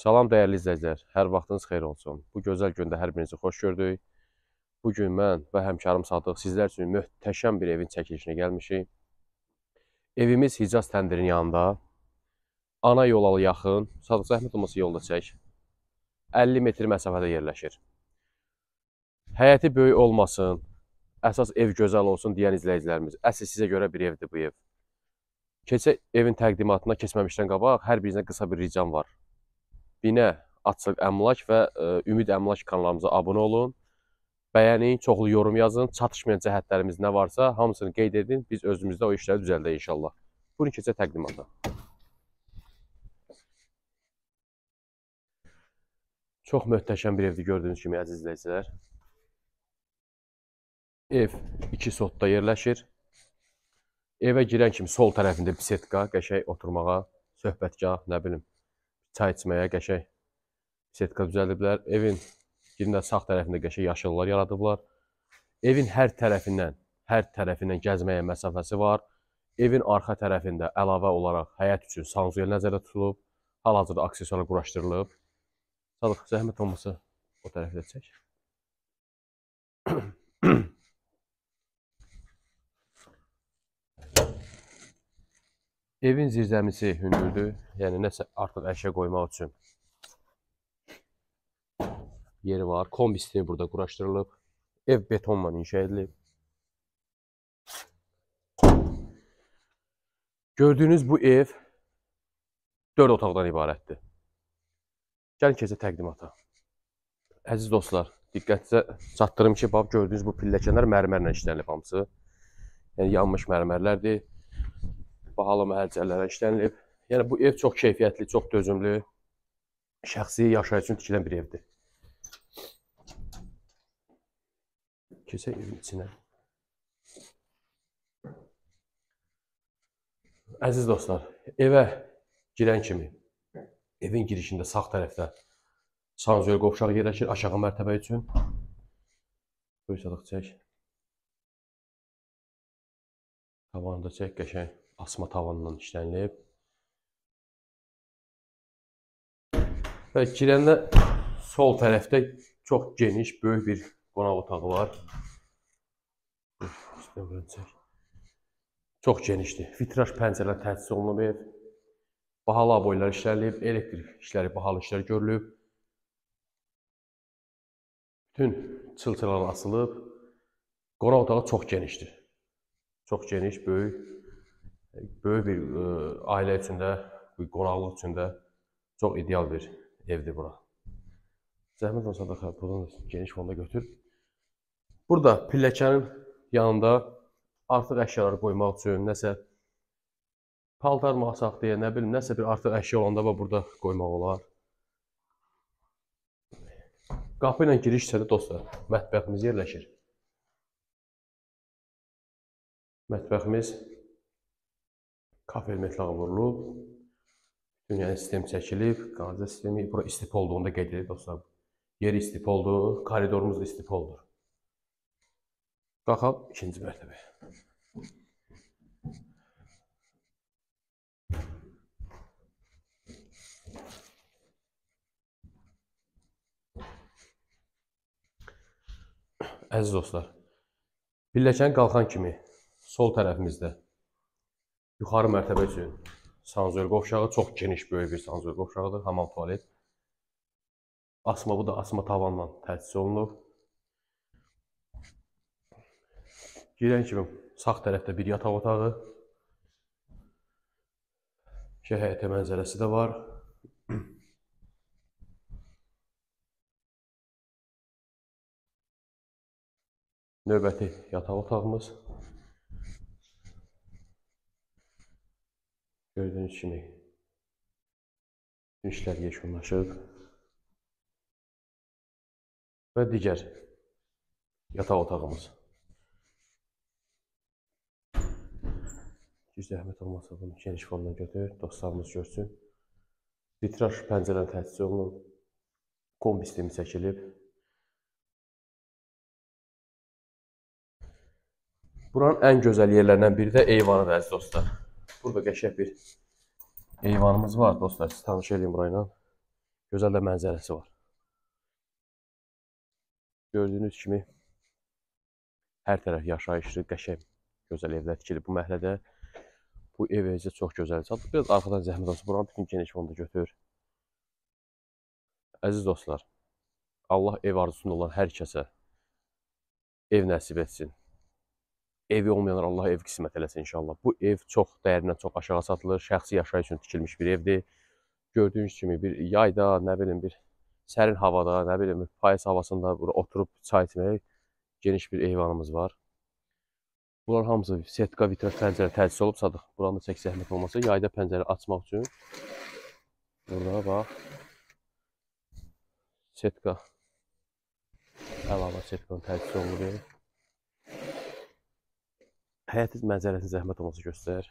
Salam dəyərli izləyicilər, hər vaxtınız xeyir olsun. Bu gözəl gündə hər birinizi xoş gördük. Bugün mən və həmkarım Sadıq sizlər üçün möhtəşəm bir evin çəkilişinə gəlmişik. Evimiz Hicaz təndirin yanında, ana yolalı yaxın, Sadıq Zəhmət olması yolda çək, 50 metr məsafədə yerləşir. Həyəti böyük olmasın, əsas ev gözəl olsun deyən izləyicilərimiz, əsl sizə görə bir evdir bu ev. Keçə evin təqdimatına keçməmişdən qabaq hər birinizə qısa bir ricam var Binə, Açıq Əmlak və e, Ümid Əmlak kanalımıza abunə olun. Bəyənin, çoxlu yorum yazın, çatışmayan cəhətlərimiz nə varsa hamısını qeyd edin. Biz özümüzdə o işləri düzəldək inşallah. Buyurun keçək təqdimata. Çox möhtəşəm bir evdir gördüyünüz kimi əziz izləyicilər. Ev 2 sotda yerləşir. Evə girən kimi sol tərəfində bisetka, qəşəng oturmağa, söhbətgah, nə bilim, çay içməyə qəşəng setka düzəliblər. Evin girində sağ tərəfində qəşəng yaşıllar yaradıblar. Evin hər tərəfindən, hər tərəfindən gəzməyə məsafəsi var. Evin arxa tərəfində əlavə olaraq həyat üçün sanzuya nəzərdə tutulub, hal-hazırda aksesuarlar quraşdırılıb. Sadıq, zəhmət olmasa o tərəfdə çək. Evin zirzəmisi hündürdür. Yəni nəsə artıq əşya qoymaq üçün yeri var. Kombi sistemi burada quraşdırılıb. Ev betonla inşa edilib. Gördüyünüz bu ev 4 otaqdan ibarətdir. Gəlin keçə təqdimata. Əziz dostlar, diqqətinizə çatdırım ki, bax gördüyünüz bu pilləkənlər mərmərlə işlənilib hamısı. Yəni yanmış mərmərlərdir bahalı məhəccərlərə işlənilib. Yəni bu ev çox keyfiyyətli, çox dözümlü, şəxsi yaşayış üçün tikilən bir evdir. Keçək evin içinə. Əziz dostlar, evə girən kimi evin girişində sağ tərəfdə sanzör qovşağı yerləşir aşağı mərtəbə üçün. Böyük sadıq çək. Tavanı da çək qəşəng asma tavandan işlənilib. Və girəndə sol tərəfdə çox geniş, böyük bir qonaq otağı var. Çox genişdir. Vitraj pəncələr təchiz olunub ev. Bahalı aboylar işlənilib, elektrik işləri, bahalı işlər görülüb. Bütün çılçılar açılıb. Qonaq otağı çox genişdir. Çox geniş, böyük böyük bir ə, e, ailə üçün də, qonaqlıq üçün də çox ideal bir evdir bura. Zəhmət olsa da xə, buradan geniş fonda götür. Burada pilləkənin yanında artıq əşyaları qoymaq üçün nəsə paltar masaq deyə, nə bilim, nəsə bir artıq əşya olanda bax burada qoymaq olar. Qapı ilə giriş hissədə dostlar, mətbəximiz yerləşir. Mətbəximiz Kapel metlağı vurulub. Dünyanın sistem çəkilib. Qanca sistemi bura istif oldu. Onda qeyd edib dostlar. Yer istif oldu. Koridorumuz da istif oldu. Qalxaq ikinci mərtəbəyə. Əziz dostlar, pilləkən qalxan kimi sol tərəfimizdə Yuxarı mərtəbə üçün sanzör qovşağı çox geniş, böyük bir sanzör qovşağıdır. Hamam tualet. Asma bu da asma tavanla təchiz olunub. Girən kimi sağ tərəfdə bir yataq otağı. Şəhərətə mənzərəsi də var. Növbəti yataq otağımız. Gördüyünüz kimi işlər yekunlaşıb və digər yataq otağımız. Bir zəhmət olmasa bunu geniş fondan götür, dostlarımız görsün. Vitraj pəncərə təchiz olunub, kombi sistemi çəkilib. Buranın ən gözəl yerlərindən biri də eyvanıdır əziz dostlar. Burada qəşəng bir eyvanımız var dostlar. Siz tanış edin burayla. Gözəl də mənzərəsi var. Gördüyünüz kimi hər tərəf yaşayışlı, qəşəng, gözəl evlər tikilib bu məhəllədə. Bu ev eləcə çox gözəl çatdı. Biraz arxadan zəhmət olsun. Buranın bütün geniş fonda götür. Əziz dostlar, Allah ev arzusunda olan hər kəsə ev nəsib etsin evi olmayanlar Allah ev qismət eləsin inşallah. Bu ev çox dəyərindən çox aşağı satılır. Şəxsi yaşayış üçün tikilmiş bir evdir. Gördüyünüz kimi bir yayda, nə bilim bir sərin havada, nə bilim payız havasında bura oturub çay içmək geniş bir eyvanımız var. Bunlar hamısı setka, vitraj, pəncərə təchiz olub sadıq. Buranı da çək zəhmət olmasa yayda pəncərə açmaq üçün burada bax setka əlavə setkanın təchiz olunur. Həyətin mənzərəsini zəhmət olmasa göstər.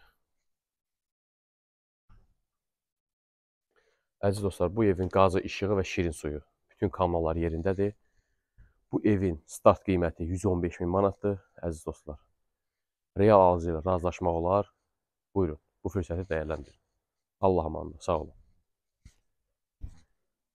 Əziz dostlar, bu evin qazı, işığı və şirin suyu bütün kameralar yerindədir. Bu evin start qiyməti 115 min manatdır, əziz dostlar. Real alıcı ilə razılaşmaq olar. Buyurun, bu fürsəti dəyərləndirin. Allah'a emanet. Sağ olun.